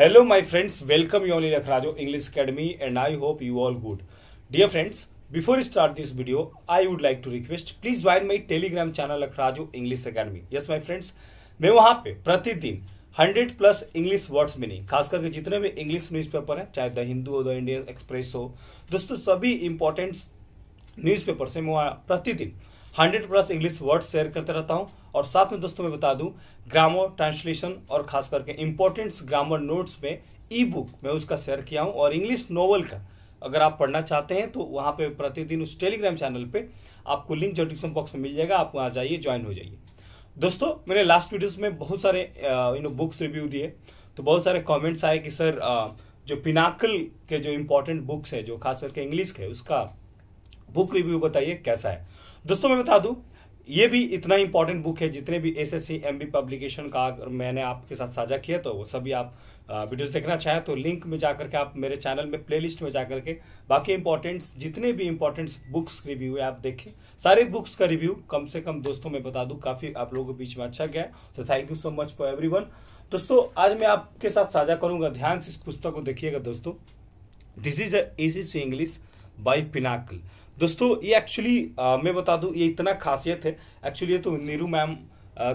Hello my friends welcome you all रखराजो English academy and I hope you all good dear friends before start this video I would like to request please join my telegram channel अखराजो English academy yes my friends मैं वहां पे प्रतिदिन 100 plus English words meaning खास करके जितने भी English news paper है चाहे द हिंदू हो द इंडियन एक्सप्रेस हो दोस्तों सभी इंपॉर्टेंट न्यूज पेपर से मैं प्रतिदिन hundred plus English word share करते रहता हूँ और साथ में दोस्तों मैं बता दूँ ग्रामर ट्रांसलेशन और खास करके इम्पोर्टेंट ग्रामर नोट्स में ई बुक मैं उसका शेयर किया हूँ और इंग्लिश नॉवल का अगर आप पढ़ना चाहते हैं तो वहाँ पे प्रतिदिन उस टेलीग्राम चैनल पे आपको लिंक जो डिस्क्रिप्शन बॉक्स में मिल जाएगा आप वहाँ जाइए ज्वाइन हो जाइए दोस्तों मैंने लास्ट वीडियोस में बहुत सारे यू नो बुक्स रिव्यू दिए तो बहुत सारे कमेंट्स आए कि सर जो पिनाकल के जो इम्पोर्टेंट बुक्स है जो खास करके इंग्लिश के उसका बुक रिव्यू बताइए कैसा है दोस्तों मैं बता दूं ये भी इतना इंपॉर्टेंट बुक है जितने भी S S C M B publication का मैंने आपके साथ साझा किया तो वो सभी आप वीडियोस देखना चाहें तो लिंक में जाकर के आप मेरे चैनल में प्लेलिस्ट में जाकर के बाकी इंपॉर्टेंट जितने भी इंपॉर्टेंट बुक्स रिव्यू है आप देखें सारे बुक्स का रिव्यू कम से कम दोस्तों मैं बता दू काफ़ी आप लोगों के बीच में अच्छा गया तो thank you so much for every दोस्तों आज मैं आपके साथ साझा करूंगा ध्यान से इस पुस्तक को देखिएगा दोस्तों दिस इज अ एसी इंग्लिश बाई पिनाकल दोस्तों ये एक्चुअली मैं बता दूं ये इतना खासियत है एक्चुअली ये तो नीरू मैम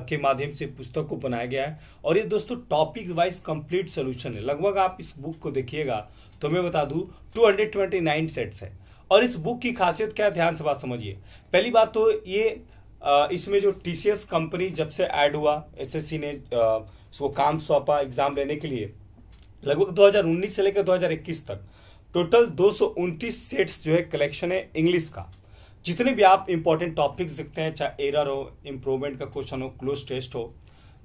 के माध्यम से पुस्तक को बनाया गया है और ये दोस्तों टॉपिक वाइज कंप्लीट सोल्यूशन है लगभग आप इस बुक को देखिएगा तो मैं बता दूं नाइन सेट्स है और इस बुक की खासियत क्या है ध्यान से बात समझिए पहली बात तो ये इसमें जो टी कंपनी जब से ऐड हुआ एसएससी ने उसको काम सौंपा एग्जाम लेने के लिए लगभग 2019 से लेकर 2021 तक टोटल दो सेट्स जो है कलेक्शन है इंग्लिश का जितने भी आप इंपॉर्टेंट टॉपिक्स दिखते हैं चाहे एरर हो इम्प्रूवमेंट का क्वेश्चन हो क्लोज टेस्ट हो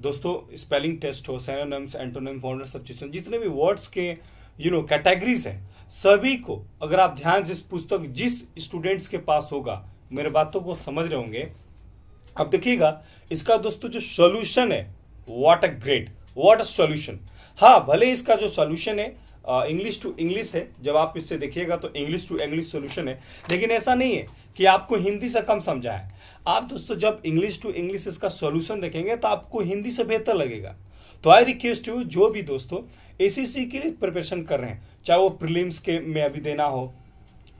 दोस्तों स्पेलिंग टेस्ट हो सैनोनम्स एंटोनम सब सब्सिशन जितने भी वर्ड्स के यू नो कैटेगरीज हैं सभी को अगर आप ध्यान से इस पुस्तक जिस स्टूडेंट्स के पास होगा मेरे बातों को तो समझ रहे होंगे अब देखिएगा इसका दोस्तों जो सोल्यूशन है what a great what a solution हाँ भले इसका जो सोल्यूशन है इंग्लिश टू इंग्लिश है जब आप इससे देखिएगा तो इंग्लिश टू इंग्लिश सोल्यूशन है लेकिन ऐसा नहीं है कि आपको हिंदी से कम समझा है आप दोस्तों जब इंग्लिश टू इंग्लिश इसका सोल्यूशन देखेंगे तो आपको हिंदी से बेहतर लगेगा तो आई रिक्वेस्ट यू जो भी दोस्तों एसीसी के लिए प्रिपरेशन कर रहे हैं चाहे वो प्रीलिम्स के में अभी देना हो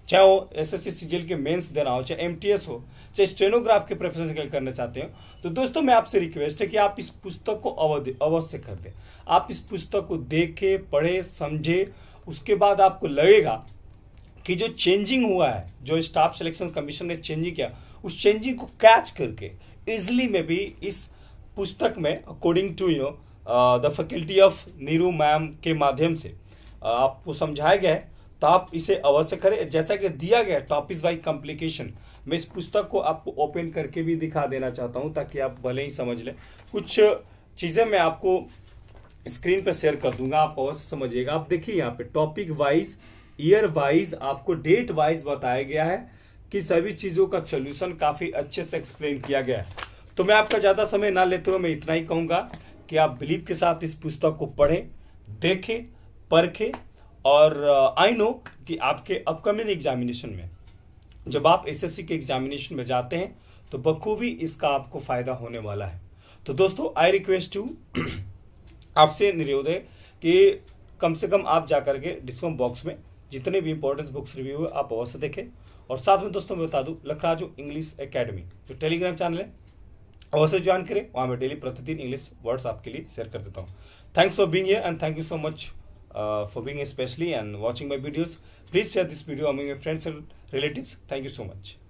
चाहे वो एस एस सी सी के मेन्स देना हो चाहे एम हो चाहे स्टेनोग्राफ के प्रेफरेंस निकल करना चाहते हो तो दोस्तों मैं आपसे रिक्वेस्ट है कि आप इस पुस्तक को अवश्य कर दें आप इस पुस्तक को देखें पढ़ें समझें उसके बाद आपको लगेगा कि जो चेंजिंग हुआ है जो स्टाफ सिलेक्शन कमीशन ने चेंजिंग किया उस चेंजिंग को कैच करके इजली में भी इस पुस्तक में according to you the faculty of Neeru ma'am के माध्यम से uh, आपको समझाया गया है तो आप इसे अवश्य करें जैसा कि दिया गया टॉपिस वाई कॉम्प्लिकेशन मैं इस पुस्तक को आपको ओपन करके भी दिखा देना चाहता हूं ताकि आप भले ही समझ लें कुछ चीज़ें मैं आपको स्क्रीन पर शेयर कर दूंगा आप अवश्य समझिएगा आप देखिए यहाँ पे टॉपिक वाइज ईयर वाइज आपको डेट वाइज बताया गया है कि सभी चीज़ों का सोल्यूशन काफ़ी अच्छे से एक्सप्लेन किया गया है तो मैं आपका ज़्यादा समय ना लेते हुए मैं इतना ही कहूंगा कि आप बिलीव के साथ इस पुस्तक को पढ़ें देखें परखें और आई uh, नो कि आपके अपकमिंग एग्जामिनेशन में जब आप एसएससी के एग्जामिनेशन में जाते हैं तो बखूबी इसका आपको फायदा होने वाला है तो दोस्तों आई रिक्वेस्ट यू आपसे निर्योदय कि कम से कम आप जाकर के डिस्कॉम बॉक्स में जितने भी इंपॉर्टेंस बुक्स रिव्यू है आप अवश्य देखें और साथ में दोस्तों मैं बता दूं जो इंग्लिश एकेडमी जो टेलीग्राम चैनल है अवश्य ज्वाइन करें वहां मैं डेली प्रतिदिन इंग्लिश वर्ड्स आपके लिए शेयर कर देता हूँ thanks for being and thank you so much uh, for being especially and watching my videos. Please share this video among your friends and relatives. Thank you so much.